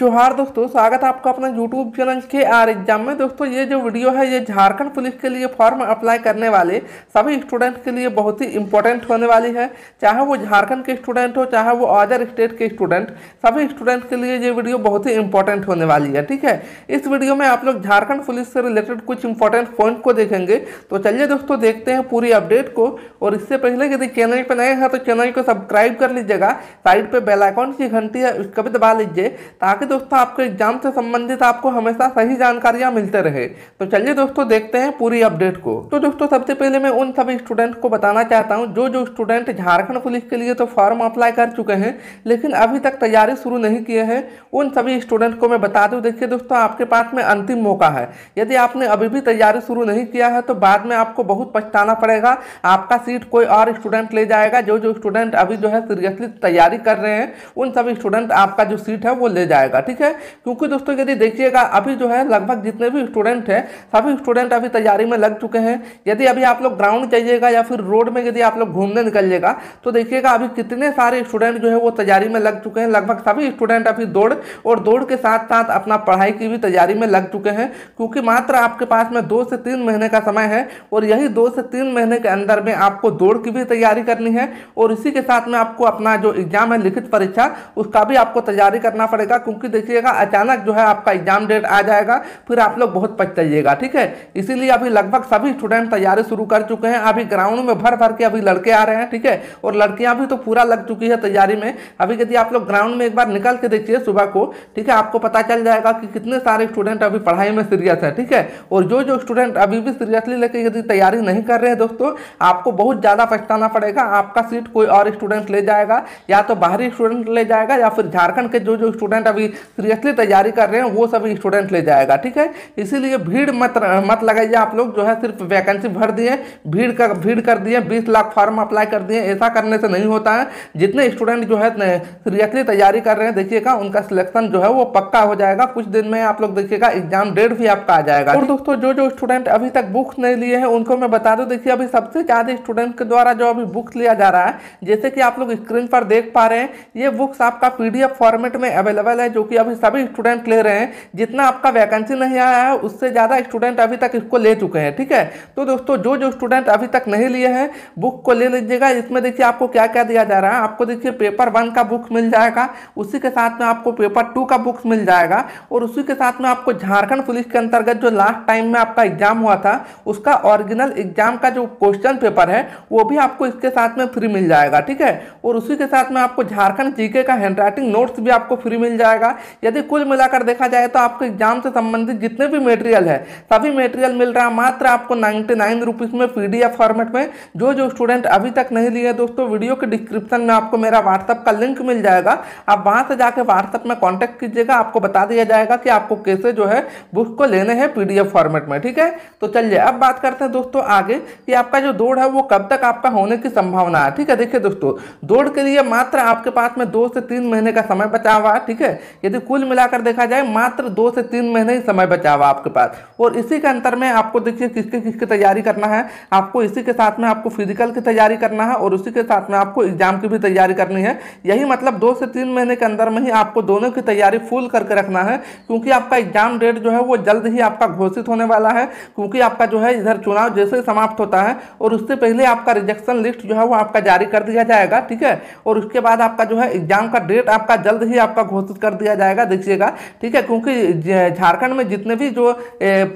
जोहार दोस्तों स्वागत है आपका अपना YouTube channel K R exam में दोस्तों ये जो वीडियो है ये झारखंड पुलिस के लिए फॉर्म अप्लाई करने वाले सभी स्टूडेंट के लिए बहुत ही इंपॉर्टेंट होने वाली है चाहे वो झारखंड के स्टूडेंट हो चाहे वो अदर स्टेट के स्टूडेंट सभी स्टूडेंट के लिए ये वीडियो बहुत ही इंपॉर्टेंट होने वाली है ठीक है इस वीडियो में आप लोग झारखंड पुलिस से रिलेटेड कुछ इंपॉर्टेंट पॉइंट को देखेंगे तो चलिए दोस्तों देखते हैं पूरी अपडेट को और इससे पहले यदि चैनल पर नए हैं तो चैनल को सब्सक्राइब कर लीजिएगा साइड पर बेलाइकॉन की घंटी है उसका भी दबा लीजिए ताकि दोस्तों आपके एग्जाम से संबंधित आपको हमेशा सही जानकारियां मिलते रहे तो चलिए दोस्तों देखते हैं पूरी अपडेट को तो दोस्तों सबसे पहले मैं उन सभी स्टूडेंट को बताना चाहता हूँ जो जो स्टूडेंट झारखंड पुलिस के लिए तो फॉर्म अप्लाई कर चुके हैं लेकिन अभी तक तैयारी शुरू नहीं किए हैं उन सभी स्टूडेंट को मैं बता दूँ देखिए दोस्तों आपके पास में अंतिम मौका है यदि आपने अभी भी तैयारी शुरू नहीं किया है तो बाद में आपको बहुत पछताना पड़ेगा आपका सीट कोई और स्टूडेंट ले जाएगा जो जो स्टूडेंट अभी जो है सीरियसली तैयारी कर रहे हैं उन सभी स्टूडेंट आपका जो सीट है वो ले जाएगा जाएगा ठीक है क्योंकि दोस्तों यदि देखिएगा अभी जो है लगभग जितने भी स्टूडेंट हैं सभी स्टूडेंट अभी तैयारी में लग चुके हैं यदि अभी आप लोग ग्राउंड जाइएगा या फिर रोड में यदि आप लोग घूमने निकलिएगा तो देखिएगा अभी कितने सारे स्टूडेंट जो है वो तैयारी में लग चुके हैं लगभग सभी स्टूडेंट अभी दौड़ और दौड़ के साथ साथ अपना पढ़ाई की भी तैयारी में लग चुके हैं क्योंकि मात्र आपके पास में दो से तीन महीने का समय है और यही दो से तीन महीने के अंदर में आपको दौड़ की भी तैयारी करनी है और इसी के साथ में आपको अपना जो एग्जाम है लिखित परीक्षा उसका भी आपको तैयारी करना पड़ेगा क्योंकि क्योंकि देखिएगा अचानक जो है आपका एग्जाम डेट आ जाएगा फिर आप लोग बहुत पछताइएगा ठीक है इसीलिए अभी लगभग सभी स्टूडेंट तैयारी शुरू कर चुके हैं अभी ग्राउंड में भर भर के अभी लड़के आ रहे हैं ठीक है और लड़कियां भी तो पूरा लग चुकी है तैयारी में अभी यदि आप लोग ग्राउंड में एक बार निकल के देखिए सुबह को ठीक है आपको पता चल जाएगा कि कितने सारे स्टूडेंट अभी पढ़ाई में सीरियस है ठीक है और जो जो स्टूडेंट अभी भी सीरियसली लेके यदि तैयारी नहीं कर रहे हैं दोस्तों आपको बहुत ज़्यादा पछताना पड़ेगा आपका सीट कोई और स्टूडेंट ले जाएगा या तो बाहरी स्टूडेंट ले जाएगा या फिर झारखंड के जो जो स्टूडेंट अभी सीरियसली तो तैयारी कर रहे हैं वो सभी स्टूडेंट ले जाएगा ठीक है इसीलिए भीड़ मत मत लगाइए आप लोग जो है सिर्फ वैकेंसी भर दिए भीड़ का भीड़ कर दिए बीस लाख फॉर्म अप्लाई कर दिए ऐसा करने से नहीं होता है जितने स्टूडेंट जो है सीरियसली तैयारी कर रहे हैं देखिएगा उनका सिलेक्शन जो है वो पक्का हो जाएगा कुछ दिन में आप लोग देखिएगा एग्जाम डेट भी आपका आ जाएगा और दोस्तों जो जो स्टूडेंट अभी तक बुक्स नहीं लिए हैं उनको मैं बता दूँ देखिए अभी सबसे ज़्यादा स्टूडेंट के द्वारा जो अभी बुक्स लिया जा रहा है जैसे कि आप लोग स्क्रीन पर देख पा रहे हैं ये बुक्स आपका पीडीएफ फॉर्मेट में अवेलेबल है जो क्योंकि अभी सभी स्टूडेंट ले रहे हैं जितना आपका वैकेंसी नहीं आया है उससे ज़्यादा स्टूडेंट अभी तक इसको ले चुके हैं ठीक है तो दोस्तों जो जो स्टूडेंट अभी तक नहीं लिए हैं बुक को ले लीजिएगा इसमें देखिए आपको क्या क्या दिया जा रहा है आपको देखिए पेपर वन का बुक मिल जाएगा उसी के साथ में आपको पेपर टू का बुक्स मिल जाएगा और उसी के साथ में आपको झारखंड पुलिस के अंतर्गत जो लास्ट टाइम में आपका एग्जाम हुआ था उसका ओरिजिनल एग्जाम का जो क्वेश्चन पेपर है वो भी आपको इसके साथ में फ्री मिल जाएगा ठीक है और उसी के साथ में आपको झारखंड जीके का हैंडराइटिंग नोट्स भी आपको फ्री मिल जाएगा होगा यदि कुल मिलाकर देखा जाए तो आपको एग्जाम से संबंधित जितने भी मेटेरियल है सभी मेटेरियल मिल रहा है मात्र आपको नाइन्टी नाइन रुपीज़ में पी फॉर्मेट में जो जो स्टूडेंट अभी तक नहीं लिए दोस्तों वीडियो के डिस्क्रिप्शन में आपको मेरा व्हाट्सअप का लिंक मिल जाएगा आप वहाँ से जाकर व्हाट्सअप में कॉन्टैक्ट कीजिएगा आपको बता दिया जाएगा कि आपको कैसे जो है बुक को लेने हैं पी फॉर्मेट में ठीक है तो चलिए अब बात करते हैं दोस्तों आगे कि आपका जो दौड़ है वो कब तक आपका होने की संभावना है ठीक है देखिए दोस्तों दौड़ के लिए मात्र आपके पास में दो से तीन महीने का समय बचा हुआ है ठीक है यदि कुल मिलाकर देखा जाए मात्र दो से तीन महीने ही समय बचा हुआ आपके पास और इसी के अंतर में आपको देखिए किसकी किसकी तैयारी करना है आपको इसी के साथ में आपको फिजिकल की तैयारी करना है और उसी के साथ में आपको एग्जाम की भी तैयारी करनी है यही मतलब दो से तीन महीने के अंदर में ही आपको दोनों की तैयारी फुल करके रखना है क्योंकि आपका एग्जाम डेट जो है वो जल्द ही आपका घोषित होने वाला है क्योंकि आपका जो है इधर चुनाव जैसे ही समाप्त होता है और उससे पहले आपका रिजेक्शन लिस्ट जो है वो आपका जारी कर दिया जाएगा ठीक है और उसके बाद आपका जो है एग्जाम का डेट आपका जल्द ही आपका घोषित कर दिया दिया जाएगा देखिएगा ठीक है क्योंकि झारखंड में जितने भी जो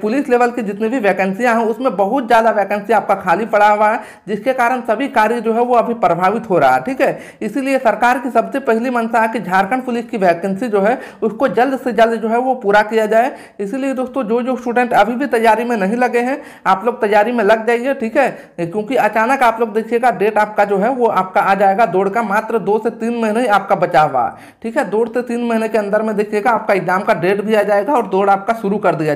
पुलिस लेवल की जितनी भी वैकेंसियाँ हैं उसमें बहुत ज़्यादा वैकेंसी आपका खाली पड़ा हुआ है जिसके कारण सभी कार्य जो है वो अभी प्रभावित हो रहा है ठीक है इसीलिए सरकार की सबसे पहली मंशा है कि झारखंड पुलिस की वैकेंसी जो है उसको जल्द से जल्द जो है वो पूरा किया जाए इसीलिए दोस्तों जो जो स्टूडेंट अभी भी तैयारी में नहीं लगे हैं आप लोग तैयारी में लग जाइए ठीक है क्योंकि अचानक आप लोग देखिएगा डेट आपका जो है वो आपका आ जाएगा दौड़ का मात्र दो से तीन महीने आपका बचा हुआ ठीक है दौड़ से तीन महीने के अंदर में देखिएगा आपका एग्जाम का डेट भी आ जाएगा और दौड़ आपका शुरू कर दिया